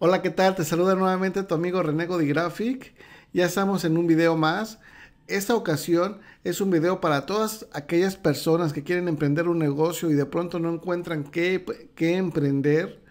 Hola, ¿qué tal? Te saluda nuevamente tu amigo René Graphic. Ya estamos en un video más. Esta ocasión es un video para todas aquellas personas que quieren emprender un negocio y de pronto no encuentran qué, emprender.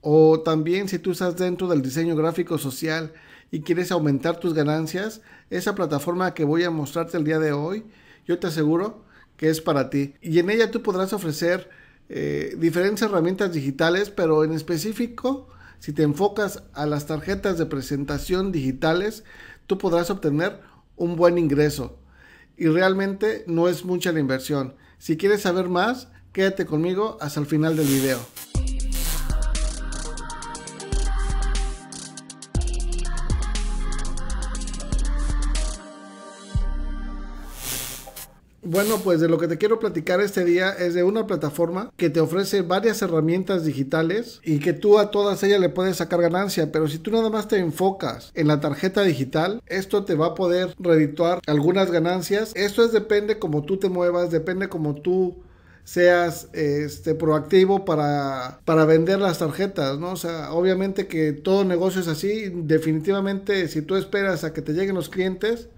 O también si tú estás dentro del diseño gráfico social y quieres aumentar tus ganancias, esa plataforma que voy a mostrarte el día de hoy, yo te aseguro que es para ti. Y en ella tú podrás ofrecer eh, diferentes herramientas digitales, pero en específico si te enfocas a las tarjetas de presentación digitales, tú podrás obtener un buen ingreso. Y realmente no es mucha la inversión. Si quieres saber más, quédate conmigo hasta el final del video. Bueno, pues de lo que te quiero platicar este día es de una plataforma que te ofrece varias herramientas digitales y que tú a todas ellas le puedes sacar ganancia, pero si tú nada más te enfocas en la tarjeta digital, esto te va a poder redituar algunas ganancias. Esto es depende como tú te muevas, depende como tú seas este, proactivo para, vender las tarjetas, ¿no? O sea, obviamente que todo negocio es así, definitivamente si tú esperas a que te lleguen los clientes,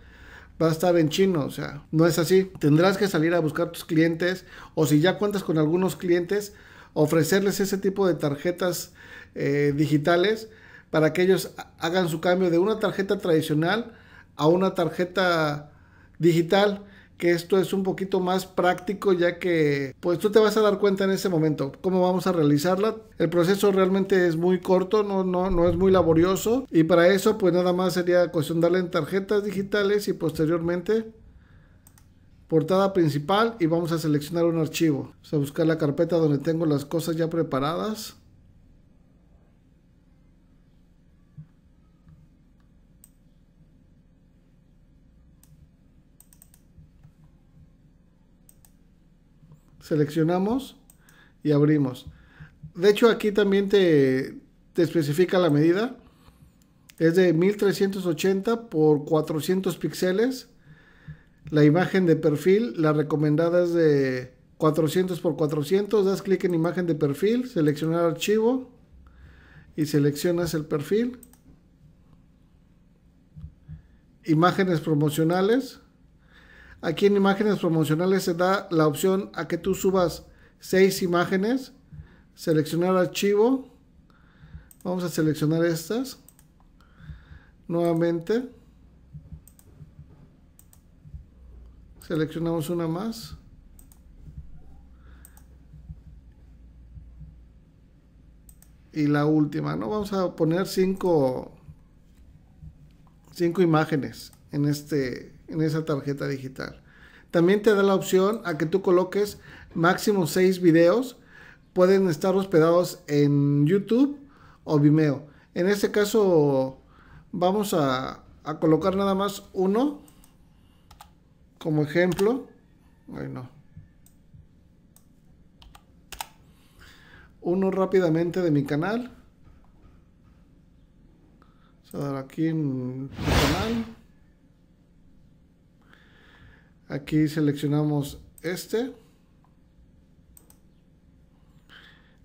va a estar en chino, o sea, no es así. Tendrás que salir a buscar tus clientes o si ya cuentas con algunos clientes, ofrecerles ese tipo de tarjetas eh, digitales para que ellos hagan su cambio de una tarjeta tradicional a una tarjeta digital que esto es un poquito más práctico ya que pues tú te vas a dar cuenta en ese momento cómo vamos a realizarla. El proceso realmente es muy corto, no, no, no es muy laborioso y para eso pues nada más sería cuestión darle en tarjetas digitales y posteriormente portada principal y vamos a seleccionar un archivo. Vamos a buscar la carpeta donde tengo las cosas ya preparadas. seleccionamos y abrimos. De hecho, aquí también te, especifica la medida. Es de 1380 por 400 píxeles. La imagen de perfil, la recomendada es de 400 por 400. Das clic en imagen de perfil, seleccionar archivo y seleccionas el perfil. Imágenes promocionales Aquí en imágenes promocionales se da la opción a que tú subas seis imágenes, seleccionar archivo, vamos a seleccionar estas nuevamente, seleccionamos una más. Y la última, ¿no? Vamos a poner cinco, cinco imágenes en este en esa tarjeta digital. También te da la opción a que tú coloques máximo 6 videos. Pueden estar hospedados en YouTube o Vimeo. En este caso vamos a, colocar nada más uno como ejemplo. Ay, no. Uno rápidamente de mi canal. Vamos a dar aquí en mi canal. Aquí seleccionamos este.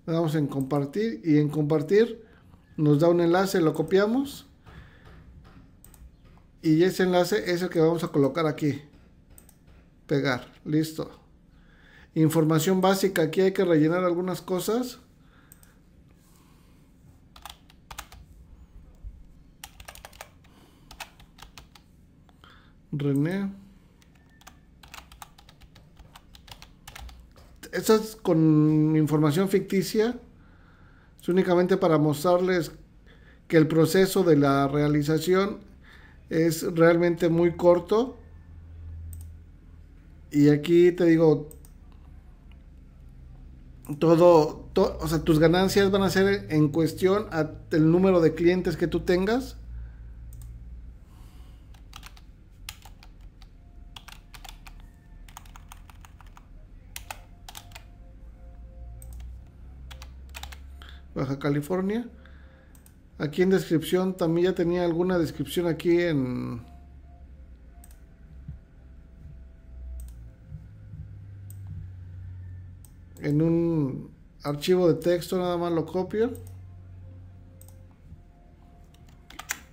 Le damos en compartir y en compartir nos da un enlace, lo copiamos. Y ese enlace es el que vamos a colocar aquí. Pegar, listo. Información básica, aquí hay que rellenar algunas cosas. René. Eso es con información ficticia. Es únicamente para mostrarles que el proceso de la realización es realmente muy corto. Y aquí te digo, todo, o sea, tus ganancias van a ser en cuestión del número de clientes que tú tengas Baja California. Aquí en descripción, también ya tenía alguna descripción aquí en... En un archivo de texto nada más lo copio.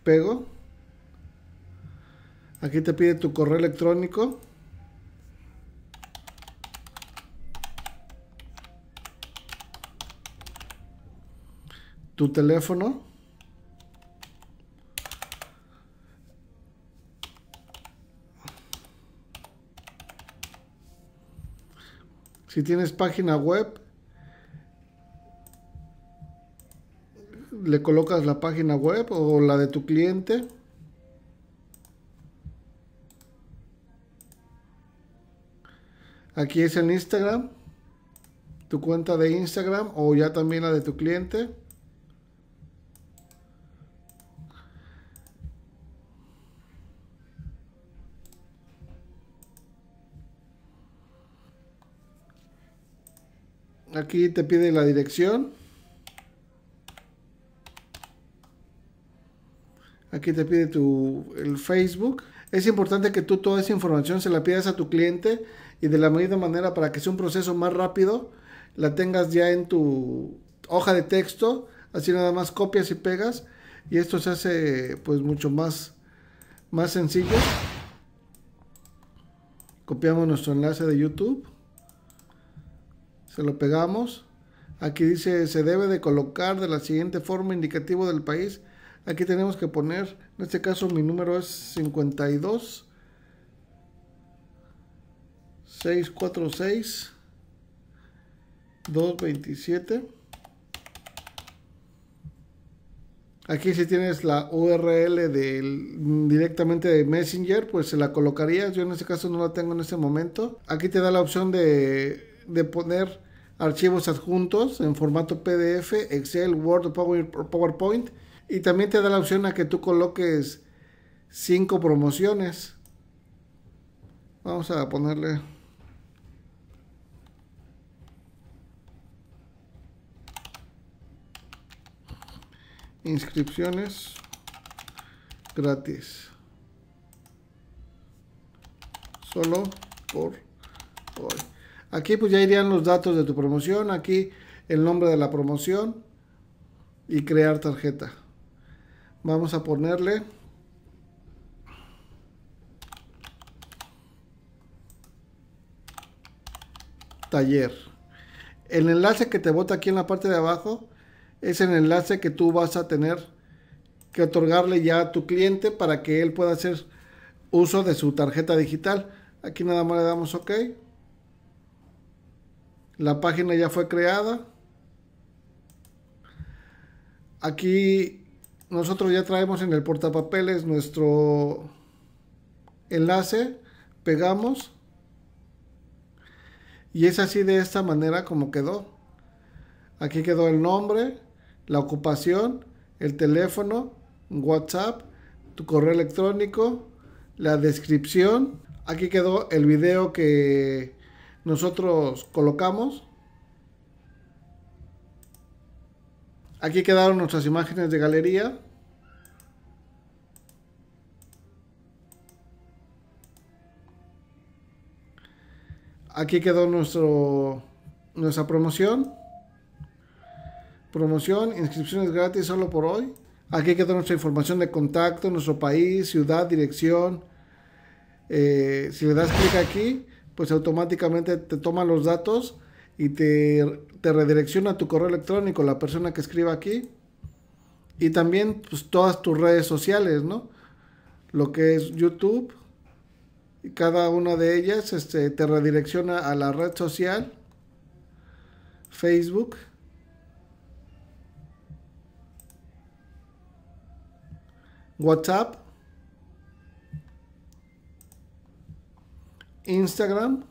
Pego. Aquí te pide tu correo electrónico. tu teléfono. Si tienes página web, le colocas la página web o la de tu cliente. Aquí es en Instagram, tu cuenta de Instagram o ya también la de tu cliente. Aquí te pide la dirección. Aquí te pide tu el Facebook. Es importante que tú toda esa información se la pidas a tu cliente y de la misma manera para que sea un proceso más rápido, la tengas ya en tu hoja de texto, así nada más copias y pegas y esto se hace pues mucho más más sencillo. Copiamos nuestro enlace de YouTube. Se lo pegamos. Aquí dice, se debe de colocar de la siguiente forma indicativo del país. Aquí tenemos que poner, en este caso mi número es 52. 646 227 aquí si tienes la URL directamente de Messenger pues se la colocarías yo en este caso no la tengo en este momento aquí te da la opción de de poner archivos adjuntos en formato PDF, Excel, Word PowerPoint. Y también te da la opción a que tú coloques cinco promociones. Vamos a ponerle... Inscripciones gratis. Solo por hoy. Aquí pues ya irían los datos de tu promoción, aquí el nombre de la promoción y crear tarjeta. Vamos a ponerle taller. El enlace que te bota aquí en la parte de abajo es el enlace que tú vas a tener que otorgarle ya a tu cliente para que él pueda hacer uso de su tarjeta digital. Aquí nada más le damos OK. La página ya fue creada. Aquí nosotros ya traemos en el portapapeles nuestro enlace. Pegamos. Y es así de esta manera como quedó. Aquí quedó el nombre, la ocupación, el teléfono, WhatsApp, tu correo electrónico, la descripción. Aquí quedó el video que nosotros colocamos. Aquí quedaron nuestras imágenes de galería. Aquí quedó nuestro, nuestra promoción. Promoción, inscripciones gratis solo por hoy. Aquí quedó nuestra información de contacto, nuestro país, ciudad, dirección. Eh, si le das clic aquí, pues automáticamente te toma los datos y te, redirecciona a tu correo electrónico, la persona que escriba aquí. Y también pues, todas tus redes sociales, ¿no? Lo que es YouTube, y cada una de ellas este, te redirecciona a la red social, Facebook. WhatsApp Instagram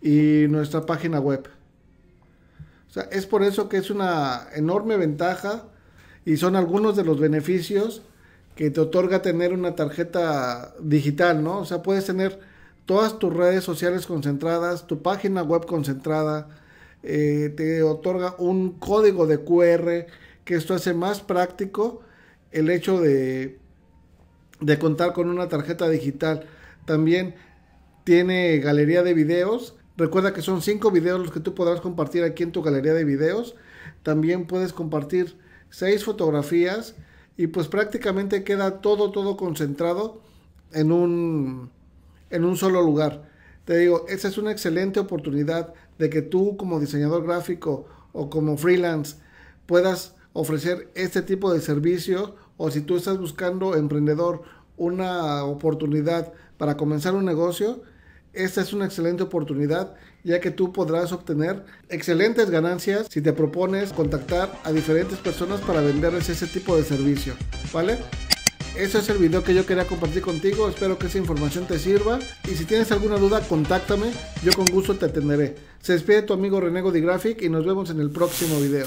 y nuestra página web. O sea, es por eso que es una enorme ventaja y son algunos de los beneficios que te otorga tener una tarjeta digital, ¿no? O sea, puedes tener todas tus redes sociales concentradas, tu página web concentrada, eh, te otorga un código de QR, que esto hace más práctico el hecho de de contar con una tarjeta digital. También tiene galería de videos. Recuerda que son 5 videos los que tú podrás compartir aquí en tu galería de videos. También puedes compartir seis fotografías y pues prácticamente queda todo, todo concentrado en un, en un solo lugar. Te digo, esa es una excelente oportunidad de que tú como diseñador gráfico o como freelance puedas ofrecer este tipo de servicio o si tú estás buscando emprendedor una oportunidad para comenzar un negocio, esta es una excelente oportunidad ya que tú podrás obtener excelentes ganancias si te propones contactar a diferentes personas para venderles ese tipo de servicio, ¿vale? Eso es el video que yo quería compartir contigo, espero que esa información te sirva y si tienes alguna duda contáctame, yo con gusto te atenderé. Se despide tu amigo Renego de y nos vemos en el próximo video.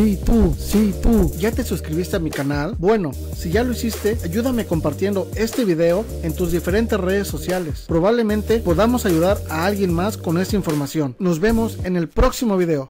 Si tú, sí, tú. ¿Ya te suscribiste a mi canal? Bueno, si ya lo hiciste, ayúdame compartiendo este video en tus diferentes redes sociales. Probablemente podamos ayudar a alguien más con esta información. Nos vemos en el próximo video.